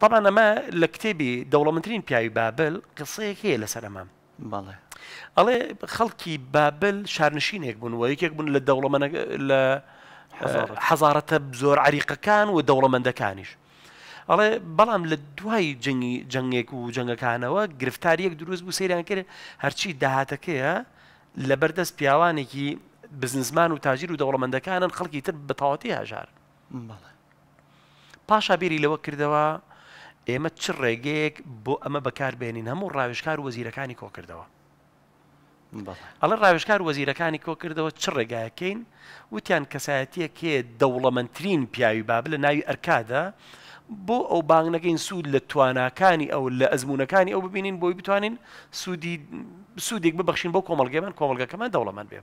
طبعا ئەمە لە کتێبی دەوڵەمنترین پیاوی بابل قسەیەک هەیە لەسەر ئەمە بەڵێ ئەڵێ خەڵکی بابل شارنشینێک بوون و یەکێک بوون لە دەوڵەمەە لە حەزارەتە زۆر عریقەکان و دەوڵەمەندەکانیش ئەڵێ بەڵام لە دوای جنگی جنگێک و جنگەکانەوە گرفتاریەک دروست بوو سەیران کرد هەرچی داهاتەکەیە لە بەردەست پیاوانێکی بزنزمان و تاژیر و دەوڵەمەندەکانن خەڵکی تر بەتەواتی هاژار پاشا بیری لەوە کردەوە ئێمە چ ڕێگەیەک بۆ ئەمە بەکاربێنین هەموو ڕاوێشکار وەزیرەکانی کۆکردەوە ئەڵە ڕاوێشکار وەزیرەکانی کۆکردەوە چ ڕێگایەکەین وتیان کەسایەتیە کێ دەوڵەمەندترین پیاوی بابل لە ناوی ئەرکادا بۆ ئەو بانگەکەین سوود لە تواناکانی ئەو لە ئەزمونونەکانی ئەو ببینین بۆی بتوانین سوودی سوودێک ببخشین بۆ کۆمەلگەمان کۆمەلگەکەمان دەوڵەمان بێ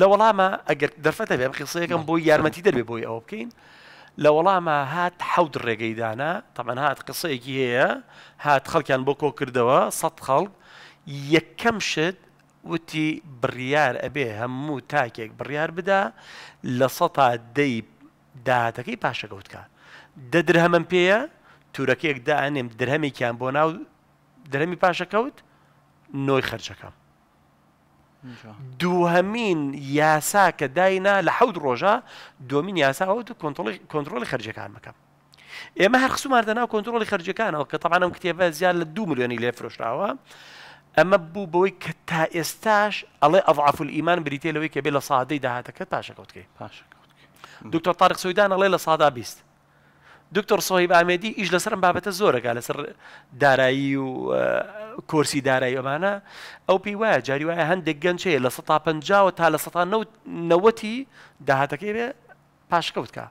لە وەڵامە ئەگەر دەرفەتە بێ قسەیەکەم بۆی یارمەتی دەبێ بۆی ئەو بکەین لە وەڵامە هات حەوت ڕێگەیدانا تەمەەن هات قسەیەکی هەیە هات خەڵکیان بۆ کۆ کردەوە سەد خەڵک یەکەم شت وتی بڕیار ئەبێ هەموو تاکێک بڕیار بدا لە سە تا دەی داهاتەکەی پاشەکەوتکە دە درهەمەم پێیە تورەکەیەک دانێم درهەمێکیان بۆ ناو درهەمی پاشەکەوت نۆی خەرچەکەم دووهمین یاسا کە داینا لە حەود ڕۆژە دومین یاساوت کۆنتترۆلی خرجەکان بکەم ئێمە هەر خسومار دەناو کۆنتترۆلی خرجەکانەوە کە تەوانم کتێبە زیاد لە دو میلیۆنی لێ فرۆشراوە ئەمە بوو بەوەی کە تا ئێستاش ئەڵێ ئەضعف ئیمان بریتێ لەوەی کە بێ لە سادەی داهاتەکە پاشەکەوتکەی پاش دکتۆر تارق سویدان ئەڵێ لە سادا بیست دكتور صهيب ئامێدی ئیش لەسرم بابەتە زۆرەکە لەسەر دارایی و اه، کورسی دارایی ئەمانە ئەو پێی وایە جاری وایە هەندێک گەنجەیە لە و تا لە 90ی داهاتەکەی بێ پاشکەوتکە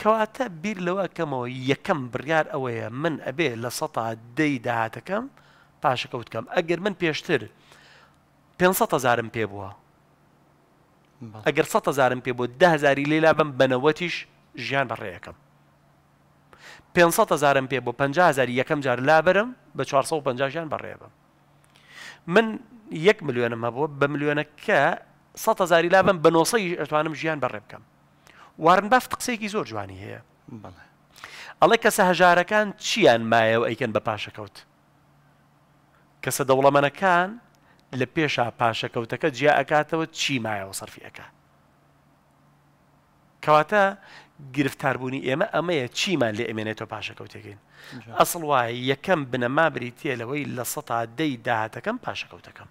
کەواتە بیر لەوە کەمەوە یەکەم بڕیار ئەوەیە من ئەبێ لە سە دەی داهاتەکەم پاشەکەوتکەم ئەگەر من پێشتر 500هزارم پێ بووە 100 100هزارم پێ بۆ دههزاری لێلا بنوتش جان ژیان 500 هزارم پێ بۆ 500هزار یەکەم جار لابرم بە 450یان بەڕێبم من یەک ملیۆنم هەبوو بە ملیۆنە کە 100 هزاری لابم بە 900 ئەتوانم ژیان بەڕێ بکەم وارن باف قسێکی زۆر جوانی هەیە ئەڵێ کەسە هەژارەکان چیان مایەوە ئەیکەن بە پاشەکەوت کەسە دەوڵەمەنەکان لە پێشا پاشەکەوتەکە جیا ئەکاتەوە چی مایەوە سەرفیەکە کەواتە گرفتاربوونی ئێمە ئەمەیە چیمان لێ ئەمێنێتەوە پاشەکەوتەکەین ئەسڵ وایە یەکەم بنەما بریتێ لەوەی لە سە دەی داهاتەکەم پاشەکەوتەکەم.